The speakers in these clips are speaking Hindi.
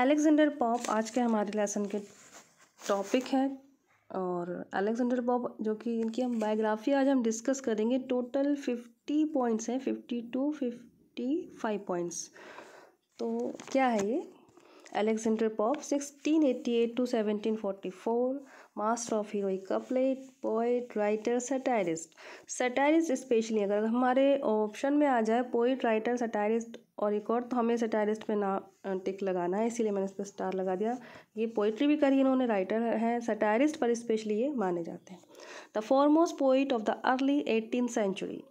अलेक्जेंडर पॉप आज के हमारे लेसन के टॉपिक है और अलेक्जेंडर पॉप जो कि इनकी हम बायोग्राफी आज हम डिस्कस करेंगे टोटल फिफ्टी पॉइंट्स हैं fifty two fifty five points तो क्या है ये Alexander Pope sixteen eighty eight to seventeen forty four master of heroic couplet poet writer satirist satirist specially अगर हमारे ऑप्शन में आ जाए पोइट राइटर सटायरिस्ट और एक और तो हमें सेटायरिस्ट पे ना टिक लगाना है इसीलिए मैंने इस पर स्टार लगा दिया ये पोइट्री भी करी इन्होंने राइटर हैं सेटायरिस्ट पर स्पेशली ये माने जाते हैं the foremost poet of the early eighteen century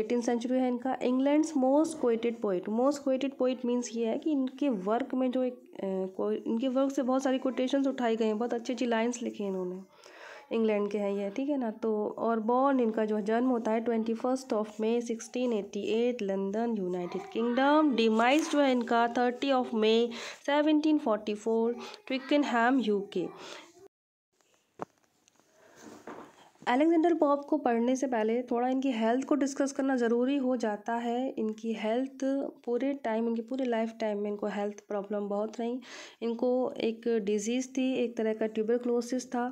eighteen century है इनका England most quoted poet most quoted poet means ये है कि इनके वर्क में जो एक इनके वर्क से बहुत सारी कोटेशंस उठाई गई हैं बहुत अच्छी अच्छी लाइन्स लिखी हैं इन्होंने इंग्लैंड के हैं ये ठीक है ना तो और बॉर्न इनका जो जन्म होता है twenty first of May sixteen eighty eight London United Kingdom demise जो है इनका thirty of May seventeen forty four UK Alexander Pope को पढ़ने से पहले थोड़ा इनकी हेल्थ को डिस्कस करना ज़रूरी हो जाता है इनकी हेल्थ पूरे टाइम इनकी पूरे लाइफ टाइम में इनको हेल्थ प्रॉब्लम बहुत रही इनको एक डिजीज़ थी एक तरह का ट्यूबरक्लोसिस था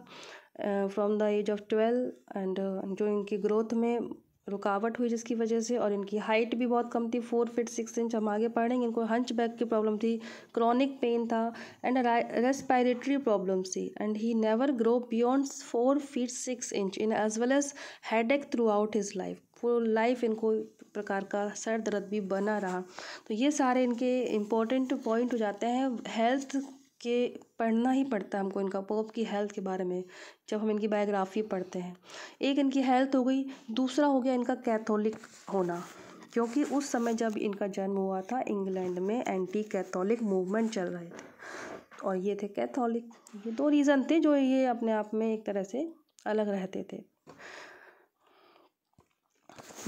from the age of twelve and जो इनकी ग्रोथ में रुकावट हुई जिसकी वजह से और इनकी हाइट भी बहुत कम थी फोर फिट सिक्स इंच हम आगे पढ़ेंगे इनको हंच बैक की प्रॉब्लम थी क्रॉनिक पेन था एंड रेस्पायरेटरी प्रॉब्लम्स थी and he never grow beyond four feet six inch in as well as headache throughout his life full life इनको प्रकार का सर दर्द भी बना रहा तो ये सारे इनके इम्पोर्टेंट पॉइंट हो जाते हैं हेल्थ के पढ़ना ही पड़ता है हमको इनका पोप की हेल्थ के बारे में जब हम इनकी बायोग्राफी पढ़ते हैं एक इनकी हेल्थ हो गई दूसरा हो गया इनका कैथोलिक होना क्योंकि उस समय जब इनका जन्म हुआ था इंग्लैंड में एंटी कैथोलिक मूवमेंट चल रहे थे और ये थे कैथोलिक ये दो रीज़न थे जो ये अपने आप में एक तरह से अलग रहते थे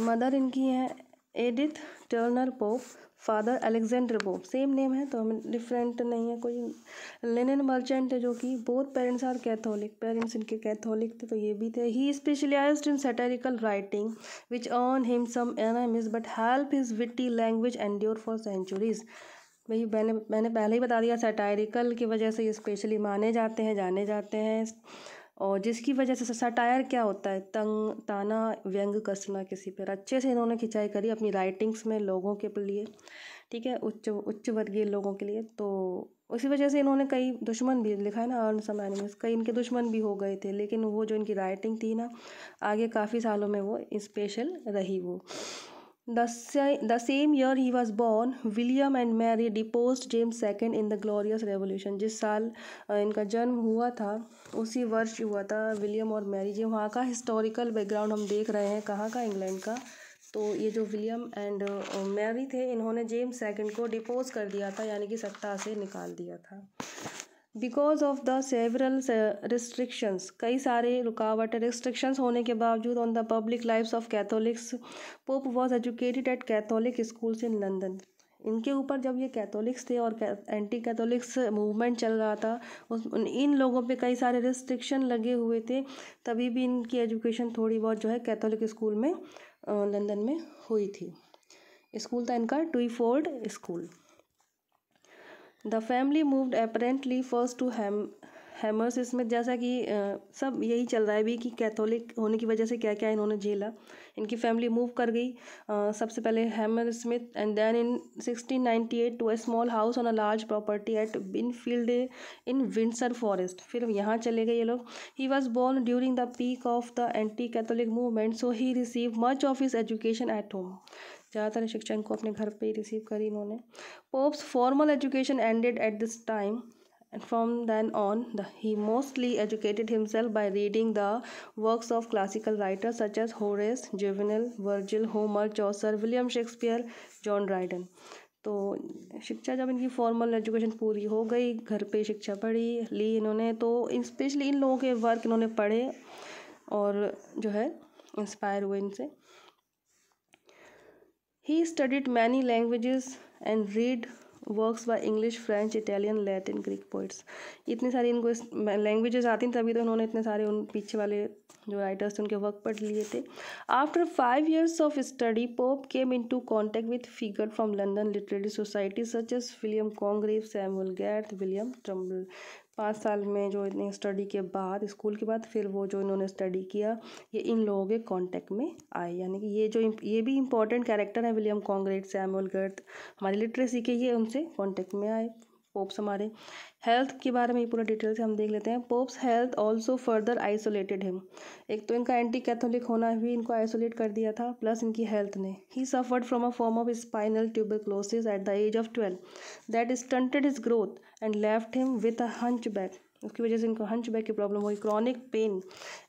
मदर इनकी हैं Edith Turner Pope father Alexander Pope same name है तो हमें डिफरेंट नहीं है कोई लेनिन मर्चेंट है जो कि both parents are Catholic parents इनके कैथोलिक थे तो ये भी थे he specialise in satirical writing which earn him some enemies but help his witty language endure for centuries भाई मैंने मैंने पहले ही बता दिया सेटायरिकल की वजह से ये स्पेशली माने जाते हैं जाने जाते हैं और जिसकी वजह से सटायर क्या होता है तंग ताना व्यंग कसना किसी पर अच्छे से इन्होंने खिंचाई करी अपनी राइटिंग्स में लोगों के लिए ठीक है उच्च उच्च वर्गीय लोगों के लिए तो उसी वजह से इन्होंने कई दुश्मन भी लिखा है ना अर्न सम एनिमल्स कई इनके दुश्मन भी हो गए थे लेकिन वो जो इनकी राइटिंग थी ना आगे काफ़ी सालों में वो स्पेशल रही वो the same year he was born William and Mary Mary James second in the Glorious Revolution जिस साल इनका जन्म हुआ था उसी वर्ष हुआ था विलियम और मैरी जी वहाँ का हिस्टोरिकल बैकग्राउंड हम देख रहे हैं कहाँ का इंग्लैंड का तो ये जो विलियम एंड मैरी थे इन्होंने जेम्स सेकंड को डिपोज कर दिया था यानी कि सत्ता से निकाल दिया था because of the several restrictions कई सारे रुकावट रिस्ट्रिक्शंस होने के बावजूद on the public life of Catholics Pope was educated at Catholic schools in London इनके ऊपर जब ये कैथोलिक्स थे और एंटी कैथोलिक्स मूवमेंट चल रहा था उस इन लोगों पे कई सारे रिस्ट्रिक्शन लगे हुए थे तभी भी इनकी एजुकेशन थोड़ी बहुत जो है कैथोलिक स्कूल में लंदन में हुई थी स्कूल था इनका Twyford school the family moved apparently first to ham hammers इसमें जैसा कि सब यही चल रहा है भी कि कैथोलिक होने की वजह से क्या क्या इन्होंने झेला इनकी फैमिली मूव कर गई सबसे पहले Hammersmith and then in 1698 to a small house on a large property at Binfield in Windsor Forest फिर यहाँ चले गए ये लोग he was born during the peak of the anti Catholic movement so he receive much of his education at home ज़्यादातर शिक्षा इनको अपने घर पे ही रिसीव करी इन्होंने Pope's formal education ended at this time from then on the he mostly educated himself by reading the works of classical writer such as Horace Juvenal Virgil Homer Chaucer William Shakespeare John Dryden तो शिक्षा जब इनकी फॉर्मल एजुकेशन पूरी हो गई घर पे शिक्षा पढ़ी ली इन्होंने तो स्पेशली इन लोगों के वर्क इन्होंने पढ़े और जो है इंस्पायर हुए इनसे He studied many languages and read works by English, French, Italian, Latin, Greek poets. इतनी सारी इनको languages आती तभी तो उन्होंने इतने सारे उन पीछे वाले जो writers थे उनके work पढ़ लिए थे. After five years of study, Pope came into contact with figures from London literary society such as William Congreve, Samuel Garth, William Trumbull. पाँच साल में जो इतने स्टडी के बाद स्कूल के बाद फिर वो जो इन्होंने स्टडी किया ये इन लोगों के कांटेक्ट में आए यानी कि ये जो ये भी इंपॉर्टेंट कैरेक्टर है विलियम कॉन्ग्रेट सैमुअल गर्थ हमारी लिटरेसी के ये उनसे कांटेक्ट में आए पोप्स हमारे हेल्थ के बारे में पूरा डिटेल से हम देख लेते हैं Pope's health also further isolated him एक तो इनका एंटी कैथोलिक होना भी इनको आइसोलेट कर दिया था प्लस इनकी हेल्थ ने he suffered from a form of spinal tuberculosis at the age of twelve that stunted his growth and left him with a hunch back उसकी वजह से इनको हंच बैक की प्रॉब्लम हुई chronic pain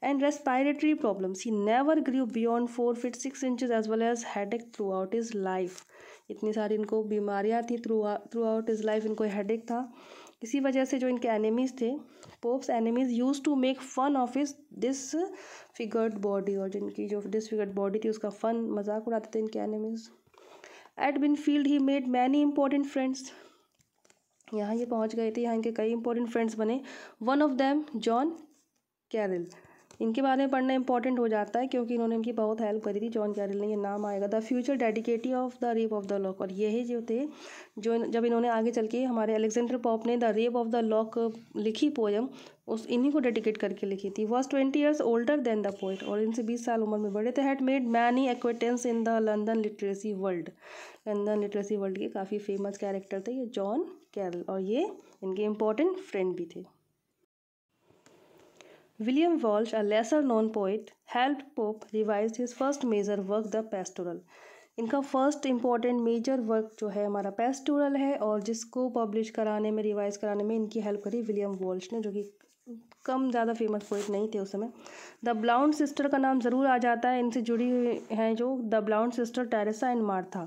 and respiratory problems he never grew beyond four feet six inches as well as ache throughout his life इतनी सारी इनको बीमारियाँ थी through throughout his life इनको हेड था इसी वजह से जो इनके एनिमीज़ थे Pope's enemies used to make fun of his disfigured body और जिनकी जो डिस फिगर्ड बॉडी थी उसका फ़न मजाक उड़ाते थे इनके enemies at Binfield he made many important friends यहाँ ये पहुँच गए थे यहाँ इनके कई इंपॉर्टेंट फ्रेंड्स बने one of them John Caryll इनके बारे में पढ़ना इंपॉर्टेंट हो जाता है क्योंकि इन्होंने इनकी बहुत हेल्प करी थी जॉन कैरल ने ये नाम आएगा the future dedicatee of the rape of the Lock और यही जो थे जो जब इन्होंने आगे चल के हमारे अलेक्जेंडर पॉप ने the rape of the Lock लिखी पोएम उस इन्हीं को डेडिकेट करके लिखी थी was twenty years older than the poet और इनसे बीस साल उम्र में बड़े थे had made many acquaintances in the London literacy world London literacy world के काफ़ी फेमस कैरेक्टर थे ये जॉन कैरल और ये इनके इंपॉर्टेंट फ्रेंड भी थे William Walsh, a lesser known poet, helped Pope revise his first major work, The Pastoral. इनका फर्स्ट इम्पॉर्टेंट मेजर वर्क जो है हमारा पेस्टोरल है और जिसको पब्लिश कराने में रिवाइज कराने में इनकी हेल्प करी विलियम वॉल्श ने जो कि कम ज़्यादा फेमस पोइट नहीं थे उस समय द ब्लाउंड सिस्टर का नाम ज़रूर आ जाता है इनसे जुड़ी हुई हैं जो the Blount sister Teresa and Martha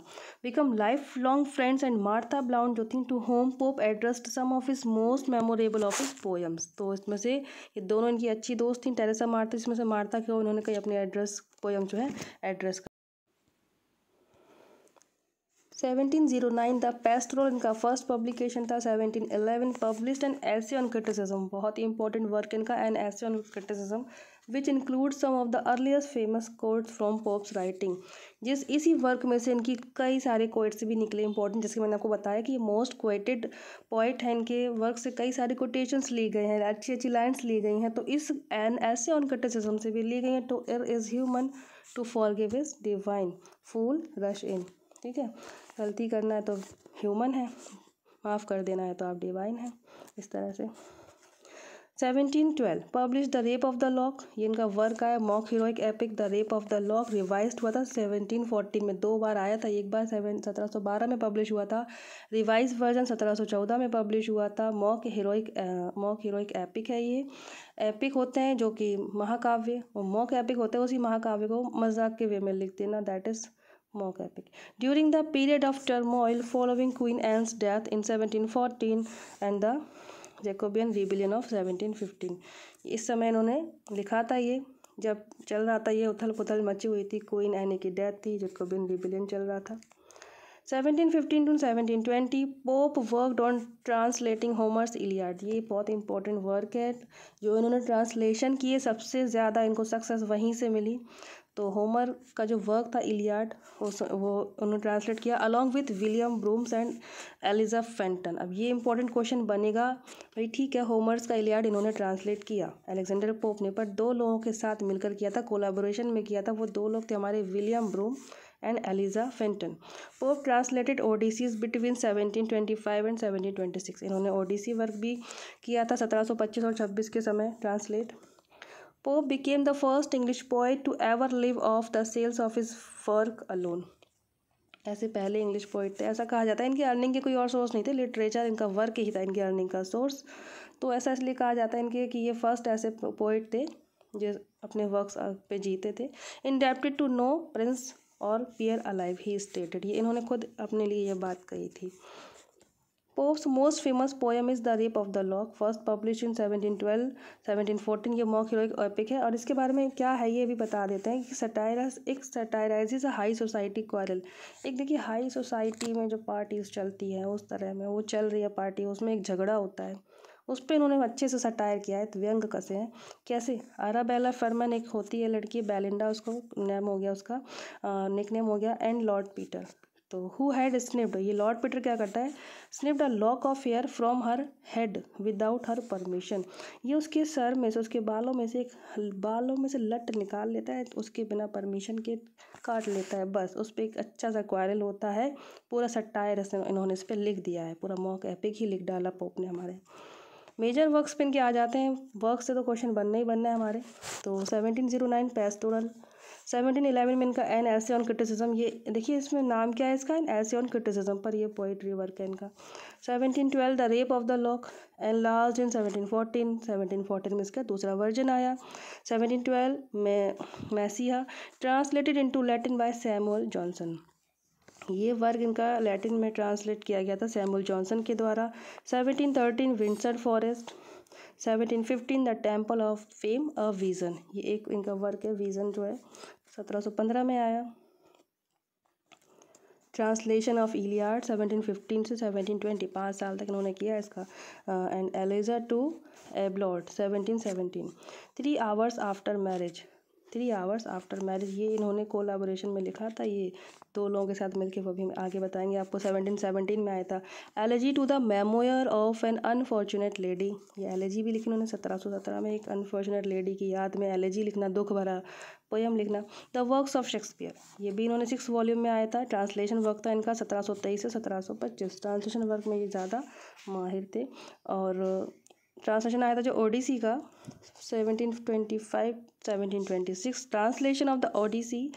become lifelong friends and Martha Blount जो थी to whom Pope address some of his most memorable of his poems तो इसमें से ये दोनों इनकी अच्छी दोस्त थी टेरेसा मार्था जिसमें से मार्था क्यों उन्होंने कहीं अपने एड्रेस पोएम जो है एड्रेस 1709 द पेस्ट्रोल इनका फर्स्ट पब्लिकेशन था 1711 published and essay on criticism बहुत ही इंपॉर्टेंट वर्क इनका and essay on criticism which include some of the earliest famous quotes from Pope's writing जिस इसी वर्क में से इनकी कई सारे कोइट्स भी निकले इंपॉर्टेंट जैसे मैंने आपको बताया कि मोस्ट क्वेटेड पोइट हैं इनके वर्क से कई सारे कोटेशंस ली गए हैं अच्छी अच्छी लाइन्स ली गई हैं तो इस एन ऐसे ऑन क्रिटिसिज्म से भी ली गई हैं to err is human to forgive is divine fool rush in ठीक है गलती करना है तो ह्यूमन है माफ़ कर देना है तो आप डिवाइन हैं इस तरह से seventeen twelve publish the rape of the lock ये इनका वर्क आया mock heroic epic the rape of the lock revise हुआ था सेवनटीन फोर्टीन में दो बार आया था एक बार सेवन सत्रह सौ बारह में पब्लिश हुआ था रिवाइज वर्जन सत्रह सौ चौदह में पब्लिश हुआ था mock heroic mock heroic epic है ये एपिक होते हैं जो कि महाकाव्य और मॉक एपिक होते हैं उसी महाकाव्य को मजाक के वे में लिख देना that is Monk epic. During the period of turmoil following queen Anne's death in 1714 and the Jacobean rebellion of 1715 इस समय इन्होंने लिखा था ये जब चल रहा था ये उथल पुथल मची हुई थी क्वीन एनी की डेथ थी जेकोबियन रिबिलियन चल रहा था 1715 to 1720 Pope worked on translating Homer's Iliad ये बहुत इंपॉर्टेंट वर्क है जो इन्होंने ट्रांसलेशन किए सबसे ज़्यादा इनको सक्सेस वहीं से मिली तो होमर का जो वर्क था इलियाड वो उन्होंने ट्रांसलेट किया along with William Broome's and Elijah Fenton अब ये इंपॉर्टेंट क्वेश्चन बनेगा भाई ठीक है होमर्स का इलियाड इन्होंने ट्रांसलेट किया अलेक्जेंडर पोप ने पर दो लोगों के साथ मिलकर किया था कोलाबोरेशन में किया था वो दो लोग थे हमारे William Broome and Elijah Fenton Pope translated Odysseys between seventeen twenty five and seventeen twenty six इन्होंने ओडिसी वर्क भी किया था सत्रह सौ पच्चीस और छब्बीस के समय translate Pope became the first English poet to ever live off the sales of his work alone. ऐसे पहले इंग्लिश पोइट थे ऐसा कहा जाता है इनकी अर्निंग के कोई और सोर्स नहीं थे लिटरेचर इनका वर्क ही था इनकी अर्निंग का सोर्स तो ऐसा इसलिए कहा जाता है इनके कि ये फर्स्ट ऐसे पोइट थे जो अपने वर्क्स पे जीते थे indebted to no prince or peer alive he stated ये इन्होंने खुद अपने लिए ये बात कही थी famous poem is the rape of the lock first publish in seventeen twelve seventeen fourteen ये मॉक हीरोइक एपिक है और इसके बारे में क्या है ये भी बता देते हैं कि सटायरस एक सटायराइज हाई सोसाइटी क्वारल एक देखिए हाई सोसाइटी में जो पार्टीज चलती है उस तरह में वो चल रही है पार्टी उसमें एक झगड़ा होता है उस पर इन्होंने अच्छे से सटायर किया है तो व्यंग कसे हैं कैसे आराबेला फर्मन एक होती है लड़की बैलिंडा उसको नेम हो गया उसका निक नेम हो गया एंड लॉर्ड पीटर तो हु हैड स्निप्ड ये लॉर्ड पीटर क्या करता है snipped a lock of hair from her head without her permission ये उसके सर में से उसके बालों में से एक बालों में से लट निकाल लेता है तो उसके बिना परमिशन के काट लेता है बस उस पर एक अच्छा सा क्वारल होता है पूरा सट्टायर इन्होंने इस पर लिख दिया है पूरा मॉक एपिक ही लिख डाला पोप ने हमारे मेजर वर्क्स पे इनके आ जाते हैं वर्क से तो क्वेश्चन बनना ही बनना है हमारे तो seventeen zero nine pastoral seventeen eleven में इनका एन एस ऑन क्रिटिसिज्म ये देखिए इसमें नाम क्या है इसका एन एस ऑन क्रिटिसिज्म पर ये पोइट्री वर्क है इनका seventeen twelve the rape of the lock and last in seventeen fourteen seventeen fourteen में इसका दूसरा वर्जन आया सेवनटीन ट्वेल्व में Messiah translated into Latin by Samuel Johnson ये वर्क इनका लैटिन में ट्रांसलेट किया गया था सैमुअल जॉनसन के द्वारा seventeen thirteen Windsor forest seventeen fifteen the temple of fame a vision ये एक इनका वर्क है विज़न जो है सत्रह सौ पंद्रह में आया ट्रांसलेशन ऑफ सेवनटीन फिफ्टीन से सेवनटीन ट्वेंटी पाँच साल तक इन्होंने किया इसका and Eloisa to Abelard seventeen seventeen three hours after marriage three hours after marriage ये इन्होंने कोलाबोरेशन में लिखा था ये दो लोगों के साथ मिलकर वो भी आगे बताएंगे आपको सेवनटीन सेवनटीन में आया था elegy to the memoir of an unfortunate lady ये एलर्जी भी लिखी उन्होंने सत्रह सौ सत्रह में एक अनफॉर्चुनेट लेडी की याद में एलर्जी लिखना दुख भरा पोएम लिखना द वर्क्स ऑफ शेक्सपियर ये भी इन्होंने सिक्स वॉल्यूम में आया था ट्रांसलेशन वर्क था इनका सत्रह सौ तेईस से सत्रह सौ पच्चीस ट्रांसलेशन वर्क में ये ज़्यादा माहिर थे और ट्रांसलेशन आया था जो ओडिसी का seventeen twenty five seventeen twenty six translation of the Odyssey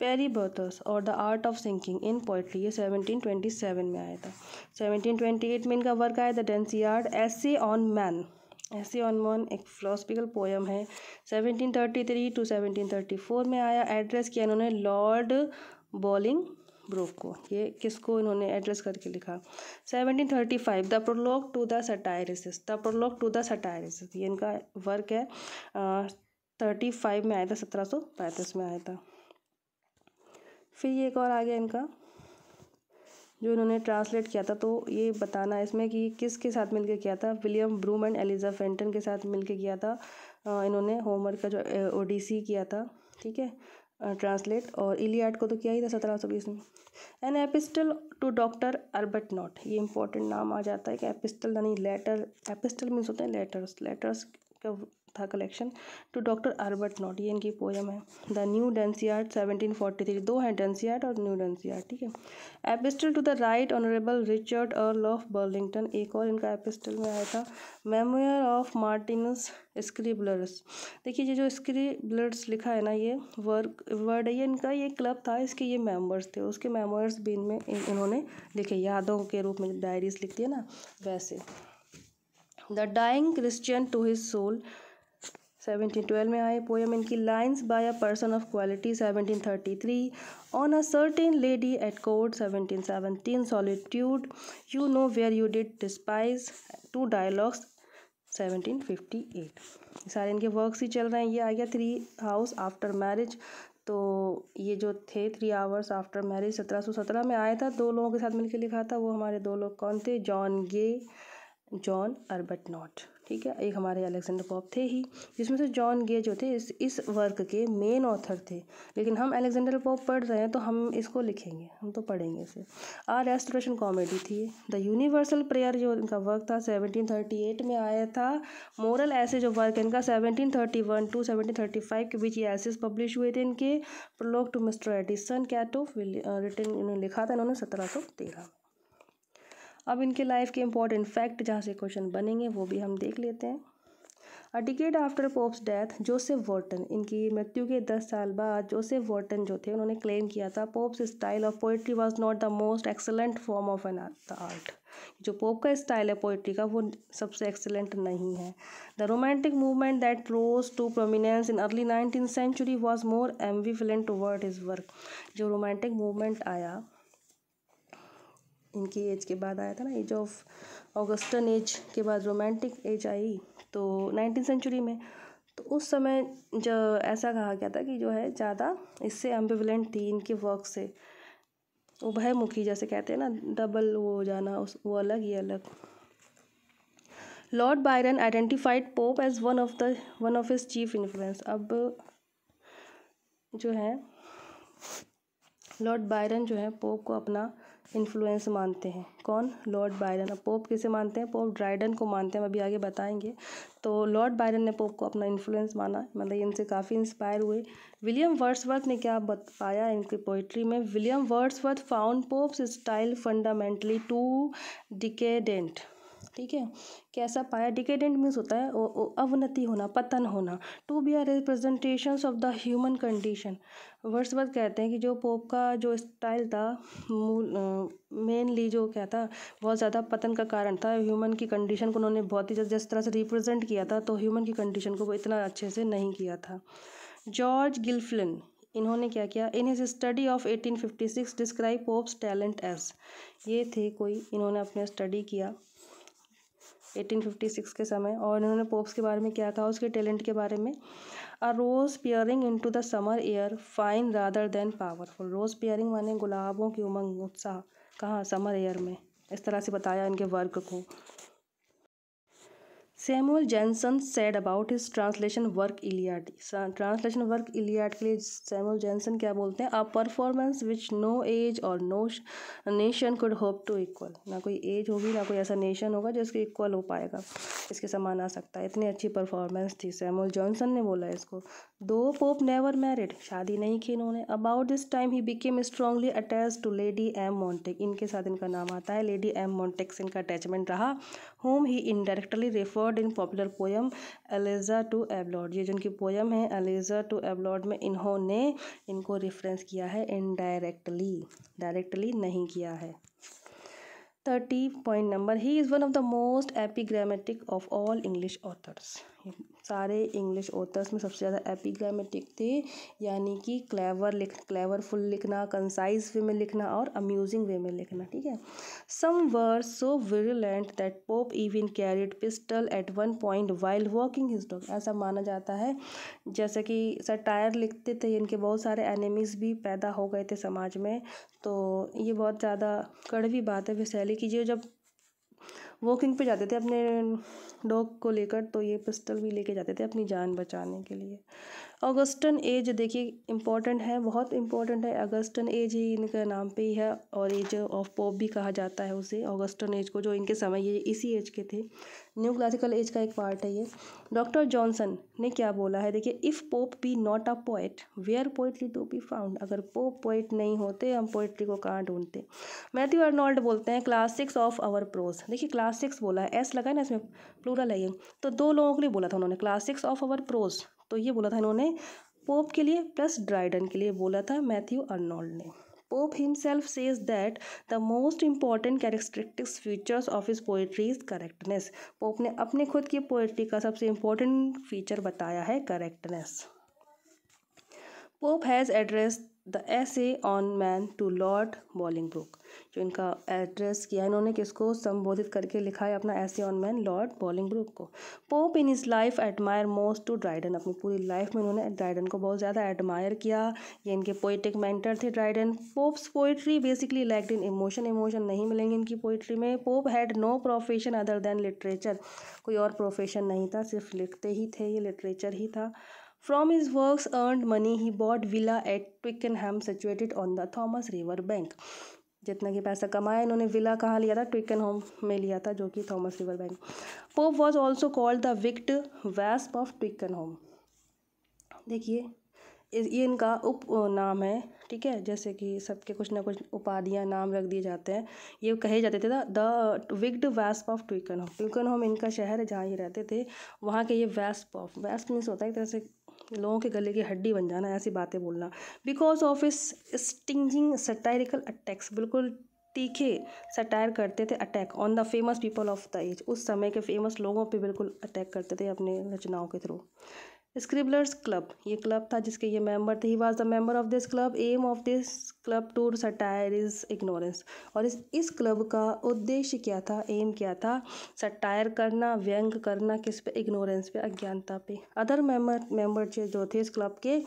Peri Bathous or the art of sinking in poetry ये 1727 में आया था 1728 में इनका वर्क आया the Dunciad essay on man on man एक फिलोसफिकल पोएम है 1733 टू 1734 में आया एड्रेस किया इन्होंने लॉर्ड बॉलिंग ब्रोक को ये किसको इन्होंने एड्रेस करके लिखा 1735 the prologue to the satires the prologue to the satires ये इनका वर्क है थर्टी फाइव में आया था सत्रह सौ पैंतीस में आया था फिर ये एक और आ गया इनका जो इन्होंने ट्रांसलेट किया था तो ये बताना है इसमें कि किसके साथ मिलकर किया था William Broome and Elijah Fenton के साथ मिलकर किया था इन्होंने होमवर्क का जो ओडीसी किया था ठीक है ट्रांसलेट और इलियाड को तो किया ही था सत्रह सौ बीस में an epistle to doctor Arbuthnot ये इंपॉर्टेंट नाम आ जाता है कि एपिस्टल यानी लेटर एपिस्टल मीन्स होते हैं लेटर्स लेटर्स का था collection to doctor Arbuthnot ये इनकी पोएम है the new Dunciad seventeen forty three दो हैं डेंसियार्ड और न्यू डेंसियार्ड ठीक है epistle to the right honourable Richard earl of Burlington एक और इनका एपिस्टल में आया था मेमोयर ऑफ मार्टिनस स्क्रीबलर्स देखिए ये जो स्क्रीबलर्स लिखा है ना ये वर्क वर्ड है ये इनका ये क्लब था इसके ये मेम्बर्स थे उसके मेमोयर्स भी इनमें इन, इन्होंने लिखे यादों के रूप में डायरीज लिखती है ना वैसे the dying Christian to his soul 1712 में आए पोएम इनकी lines by a person of quality 1733 on a certain lady at court 1717 solitude you know where you did despise two dialogues 1758 सारे इनके वर्क्स ही चल रहे हैं ये आ गया थ्री हाउस आफ्टर मैरिज तो ये जो थे थ्री आवर्स आफ्टर मैरिज 1717 में आया था दो लोगों के साथ मिलकर लिखा था वो हमारे दो लोग कौन थे John Gay John Arbuthnot ठीक है एक हमारे अलेक्जेंडर पॉप थे ही जिसमें से जॉन गे जो थे इस इस वर्क के मेन ऑथर थे लेकिन हम अलेक्जेंडर पॉप पढ़ रहे हैं तो हम इसको लिखेंगे हम तो पढ़ेंगे इसे आ रेस्टोरेशन कॉमेडी थी द यूनिवर्सल प्रेयर जो इनका वर्क था सेवनटीन थर्टी एट में आया था मोरल ऐसे जो वर्क इनका seventeen thirty one to seventeen thirty five के बीच ये एसेस पब्लिश हुए थे इनके prologue to mister Addison Cato written इन्होंने लिखा था इन्होंने सत्रह सौ तेरह में अब इनके लाइफ के इंपॉर्टेंट फैक्ट जहाँ से क्वेश्चन बनेंगे वो भी हम देख लेते हैं a decade after Pope's death Joseph Warton इनकी मृत्यु के दस साल बाद जोसेफ वॉर्टन जो थे उन्होंने क्लेम किया था Pope's style of poetry was not the most excellent form of an the art जो पोप का स्टाइल है पोइट्री का वो सबसे एक्सेलेंट नहीं है the romantic movement that rose to prominence in early nineteen century was more ambivalent toward his work जो रोमांटिक मूवमेंट आया इनकी एज के बाद आया था ना एज ऑफ ऑगस्टन एज के बाद रोमांटिक एज आई तो नाइनटीन सेंचुरी में तो उस समय जो ऐसा कहा गया था कि जो है ज़्यादा इससे एम्बिवलेंट थी इनके वर्क से उभयमुखी जैसे कहते हैं ना डबल वो हो जाना उस वो अलग ही अलग Lord Byron identified Pope as one of the one of his chief influence अब जो है लॉर्ड बायरन जो है पोप को अपना इन्फ्लुएंस मानते हैं कौन लॉर्ड बायरन अब पोप किसे मानते हैं पोप ड्राइडन को मानते हैं अभी आगे बताएंगे तो लॉर्ड बायरन ने पोप को अपना इन्फ्लुएंस माना मतलब इनसे काफ़ी इंस्पायर हुए विलियम वर्ड्सवर्थ ने क्या बताया इनकी पोइट्री में William Wordsworth found Pope's style fundamentally too decadent ठीक है कैसा पाया डिकेडेंट मीन्स होता है अवनति होना पतन होना to be are representation of the human condition वर्ष कहते हैं कि जो पोप का जो स्टाइल था मेनली जो क्या था बहुत ज़्यादा पतन का कारण था ह्यूमन की कंडीशन को उन्होंने बहुत ही जिस तरह से रिप्रेजेंट किया था तो ह्यूमन की कंडीशन को वो इतना अच्छे से नहीं किया था जॉर्ज गिल्फलिन इन्होंने क्या किया in his study of 1856 describe Pope's talent as ये थे कोई इन्होंने अपने स्टडी किया 1856 के समय और इन्होंने पोप्स के बारे में क्या कहा उसके टैलेंट के बारे में a rose peering into the summer air fine rather than powerful rose peering माने गुलाबों की उमंग उत्साह कहाँ समर एयर में इस तरह से बताया इनके वर्क को Samuel Johnson said about his translation work Iliad translation work Iliad के लिए सैमुअल जैनसन क्या बोलते हैं a performance which no age or no nation could hope to equal ना कोई एज होगी ना कोई ऐसा नेशन होगा जिसके इक्वल हो पाएगा इसके समान आ सकता है इतनी अच्छी परफॉर्मेंस थी सैमुअल जॉनसन ने बोला इसको दो पोप नेवर मैरिड शादी नहीं की इन्होंने about this time he became strongly attach to lady M Montagu इनके साथ इनका नाम आता है लेडी एम मॉन्टेक से इनका अटैचमेंट रहा whom he indirectly referred in popular poem Eloisa to Abelard ये जो इनकी पोएम है एलेजा टू एबलॉड में इन्होंने इनको रेफरेंस किया है इनडायरेक्टली डायरेक्टली नहीं किया है 30 point number he is one of the most epigrammatic of all english authors सारे इंग्लिश ऑथर्स में सबसे ज़्यादा एपिग्रामेटिक थे यानी कि क्लेवर लिख क्लेवरफुल लिखना कंसाइज वे में लिखना और अम्यूजिंग वे में लिखना ठीक है some were so virulent that Pope even carried pistol at one point while walking his dog ऐसा माना जाता है जैसे कि सटायर लिखते थे इनके बहुत सारे एनिमीज़ भी पैदा हो गए थे समाज में तो ये बहुत ज़्यादा कड़वी बात है वैसे की जो जब वॉकिंग पे जाते थे अपने डॉग को लेकर तो ये पिस्टल भी लेके जाते थे अपनी जान बचाने के लिए ऑगस्टन एज देखिए इम्पॉर्टेंट है बहुत इम्पॉर्टेंट है अगस्टन एज ही इनके नाम पे ही है और एज ऑफ पोप भी कहा जाता है उसे ऑगस्टन एज को जो इनके समय ये इसी एज के थे न्यू क्लासिकल एज का एक पार्ट है ये डॉक्टर जॉनसन ने क्या बोला है देखिए if Pope be not a poet where poetry to be found अगर पोप पोइट नहीं होते हम पोइट्री को कहाँ ढूंढते मैथ्यू अर्नॉल्ड बोलते हैं क्लासिक्स ऑफ आवर प्रोज देखिए क्लासिक्स बोला है एस लगा है ना इसमें प्लूरल है ये तो दो लोगों के लिए बोला था उन्होंने क्लासिक्स ऑफ आवर प्रोज तो ये बोला था इन्होंने पोप के लिए प्लस ड्राइडन के लिए बोला था मैथ्यू अर्नोल्ड ने Pope himself says that the most important characteristics features of his poetry is correctness Pope ने अपने खुद की पोएट्री का सबसे इंपॉर्टेंट फीचर बताया है correctness Pope has address the essay on man to Lord Brooke जो इनका एड्रेस किया इन्होंने किसको संबोधित करके लिखा है अपना essay on man Lord Brooke को Pope in his life admire most to Dryden अपनी पूरी लाइफ में इन्होंने ड्राइडन को बहुत ज़्यादा एडमायर किया ये इनके पोइटिक मैंटर थे Dryden Pope's poetry basically lacked in emotion emotion नहीं मिलेंगे इनकी पोइट्री में Pope had no profession other than literature कोई और प्रोफेशन नहीं था सिर्फ लिखते ही थे ये लिटरेचर ही था From his works earned money, he bought villa at Twickenham situated on the Thomas River bank. जितना कि पैसा कमाया इन्होंने विला कहाँ लिया था ट्विकन होम में लिया था जो कि Thomas river bank Pope was also called the wicked wasp of Twickenham देखिए ये इनका उप नाम है ठीक है जैसे कि सबके कुछ ना कुछ उपाधियाँ नाम रख दिए जाते हैं ये कहे जाते थे the wicked wasp of Twickenham Twickenham इनका शहर है जहाँ ये रहते थे वहाँ के ये वैस्प ऑफ वैस्प मीन्स होता है एक तरह से लोगों के गले की हड्डी बन जाना ऐसी बातें बोलना बिकॉज ऑफ इस स्टिंजिंग सटायरिकल अटैक्स बिल्कुल तीखे सटायर करते थे attack on the famous people of the age उस समय के फेमस लोगों पे बिल्कुल अटैक करते थे अपने रचनाओं के थ्रू स्क्रिबलर्स क्लब ये क्लब था जिसके ये मेंबर थे he was the member of this club aim of this club to satire is ignorance और इस इस क्लब का उद्देश्य क्या था एम क्या था सटायर करना व्यंग करना किस पे इग्नोरेंस पे अज्ञानता पे अदर मेंबर मेंबर जो थे इस क्लब के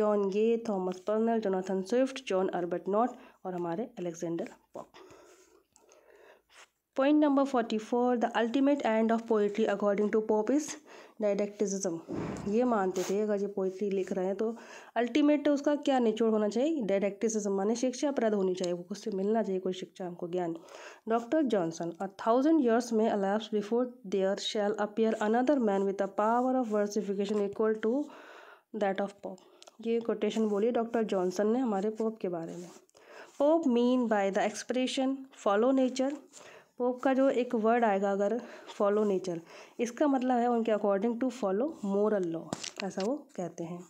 John Gay Thomas Parnell Jonathan Swift John Arbuthnot और हमारे Alexander Pope point number forty four the ultimate end of poetry according to Pope is didacticism ये मानते थे अगर ये पोइट्री लिख रहे हैं तो अल्टीमेट उसका क्या निचोड़ होना चाहिए डायडेक्टिसिज्म माने शिक्षा प्रद होनी चाहिए वो उससे मिलना चाहिए कोई शिक्षा हमको ज्ञान doctor Johnson a thousand years may elapse before there shall appear another man with a power of versification equal to that of Pope ये कोटेशन बोली डॉक्टर जॉनसन ने हमारे पोप के बारे में Pope mean by the expression follow nature Pope का जो एक वर्ड आएगा अगर फॉलो नेचर इसका मतलब है उनके according to follow moral law ऐसा वो कहते हैं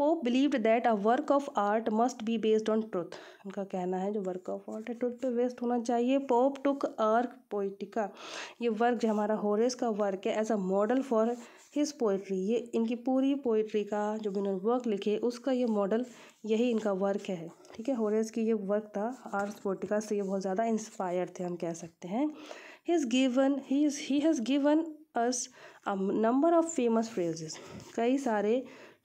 Pope believed that a work of art must be based on truth उनका कहना है जो वर्क ऑफ आर्ट है ट्रुथ पे बेस्ड होना चाहिए पोप टुक अर्क पोइटिका ये वर्क जो हमारा होरेस का वर्क है as a model for his poetry ये इनकी पूरी पोइट्री का जो इन्होंने वर्क लिखे उसका ये मॉडल यही इनका वर्क है ठीक है होरेस की ये वर्क था आर्स पोइटिका से ये बहुत ज़्यादा इंस्पायर थे हम कह सकते हैं he is given he is he has given us number of famous phrases कई सारे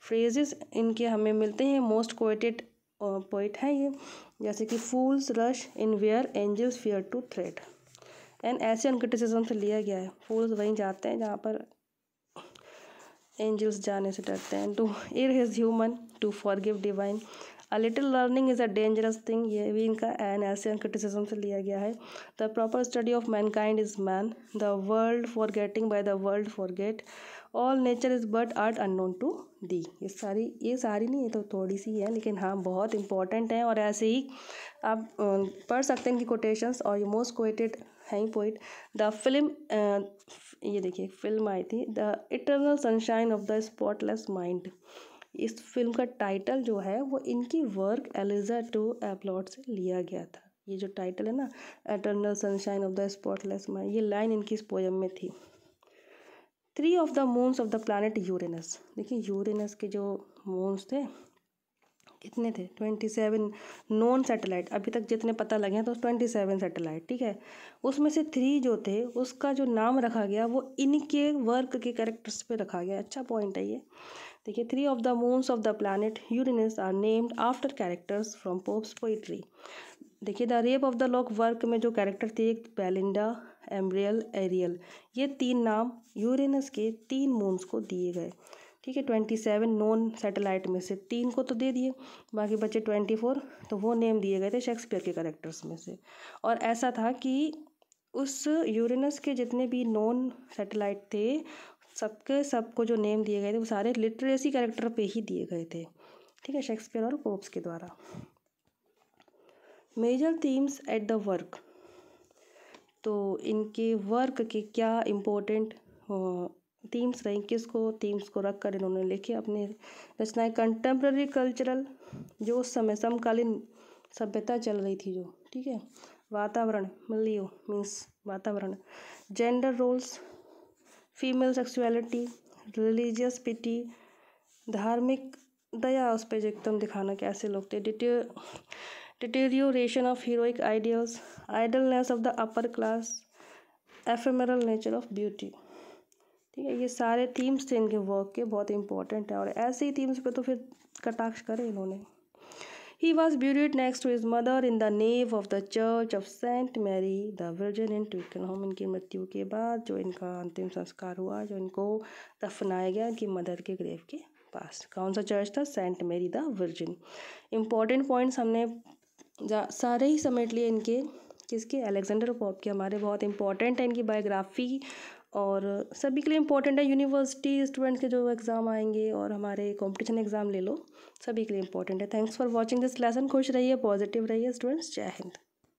फ्रेजेस इनके हमें मिलते हैं मोस्ट कोटेड पोइट हैं ये जैसे कि fools rush in where angels fear to tread and ऐसे अनक्रिटिसिज्म से लिया गया है फूल्स वहीं जाते हैं जहाँ पर एंजल्स जाने से डरते हैं to err is human to forgive divine a little learning is a dangerous thing ये भी इनका एन ऐसे अनक्रिटिसिज्म से लिया गया है the proper study of mankind is man the world forgetting by the world forget all nature is but art unknown to thee ये सारी ये सारी नहीं ये तो थोड़ी सी है लेकिन हाँ बहुत इंपॉर्टेंट है और ऐसे ही आप पढ़ सकते हैं इनकी कोटेशंस और ये मोस्ट कोटेड है ही पोइट द फिल्म ये देखिए फिल्म आई थी the eternal sunshine of the spotless mind इस फिल्म का टाइटल जो है वो इनकी वर्क एलिजा टू एप्लॉट से लिया गया था ये जो टाइटल है ना eternal sunshine of the spotless mind ये लाइन इनकी इस पोएम में थी three of the moons of the planet Uranus देखिए यूरेनस के जो मून्स थे कितने थे ट्वेंटी सेवन नॉन सेटेलाइट अभी तक जितने पता लगे हैं तो ट्वेंटी सेवन सेटेलाइट ठीक है उसमें से थ्री जो थे उसका जो नाम रखा गया वो इनके वर्क के करेक्टर्स पे रखा गया अच्छा पॉइंट है ये देखिए three of the moons of the planet Uranus are named after characters from Pope's poetry देखिए the rape of the lock work में जो कैरेक्टर थे एक बेलिंडा एम्ब्रियल एरियल ये तीन नाम यूरेनस के तीन मून्स को दिए गए ठीक है ट्वेंटी सेवन नॉन सेटेलाइट में से तीन को तो दे दिए बाकी बचे ट्वेंटी फोर तो वो नेम दिए गए थे शेक्सपियर के करेक्टर्स में से और ऐसा था कि उस यूरेनस के जितने भी नॉन सेटेलाइट थे सबके सबको जो नेम दिए गए थे वो सारे लिटरेसी कैरेक्टर पे ही दिए गए थे ठीक है शेक्सपियर और पोप्स के द्वारा major themes at the work तो इनके वर्क के क्या इम्पोर्टेंट थीम्स रही किसको थीम्स को रख कर इन्होंने लिखे अपनी रचनाएं कंटेम्प्रेरी कल्चरल जो उस समय समकालीन सभ्यता चल रही थी जो ठीक है वातावरण मिलियो मीन्स वातावरण gender roles female sexuality religious piety धार्मिक दया उस पर एकदम दिखाना कैसे लोग थे detail deterioration of heroic ideals, idleness of the upper class, ephemeral nature of beauty. ठीक है ये सारे थीम्स थे इनके वर्क के बहुत इंपॉर्टेंट हैं और ऐसे ही थीम्स पे तो फिर कटाक्ष करें इन्होंने he was buried next to his mother in the nave of the church of Saint Mary the Virgin in Twickenham इनकी मृत्यु के बाद जो इनका अंतिम संस्कार हुआ जो इनको दफनाया गया इनकी मदर के ग्रेव के पास कौन सा चर्च था सेंट मेरी द वर्जिन इंपॉर्टेंट पॉइंट्स हमने जा सारे ही समेट लिए इनके किसके अलेक्जेंडर पॉप के हमारे बहुत इंपॉर्टेंट है इनकी बायोग्राफी और सभी के लिए इम्पॉर्टेंट है यूनिवर्सिटी स्टूडेंट्स के जो एग्ज़ाम आएंगे और हमारे कंपटीशन एग्ज़ाम ले लो सभी के लिए इंपॉर्टेंट है thanks for watching this lesson खुश रहिए पॉजिटिव रहिए स्टूडेंट्स जय हिंद